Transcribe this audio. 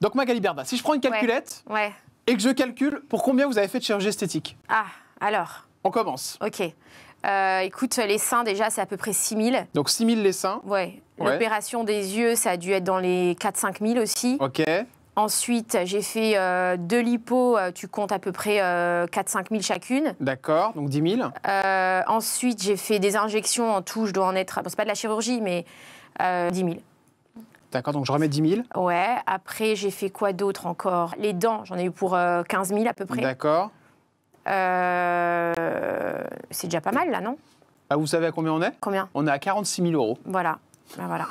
Donc Magali Berda, si je prends une calculette ouais. et que je calcule pour combien vous avez fait de chirurgie esthétique Ah, alors On commence. Ok. Euh, écoute, les seins, déjà, c'est à peu près 6 000. Donc 6 000 les seins Oui. L'opération des yeux, ça a dû être dans les 4-5 000 aussi. Ok. Ensuite, j'ai fait euh, deux lipos, euh, tu comptes à peu près 4-5 000 chacune. D'accord, donc 10 000. ensuite, j'ai fait des injections en tout, je dois en être. Bon, c'est pas de la chirurgie, mais 10 000. D'accord, donc je remets 10 000. Ouais, après j'ai fait quoi d'autre encore Les dents, j'en ai eu pour 15 euh, 000 à peu près. D'accord. Euh, c'est déjà pas mal là, non ah, Vous savez à combien on est Combien On est à 46 000 euros. Voilà, ben voilà.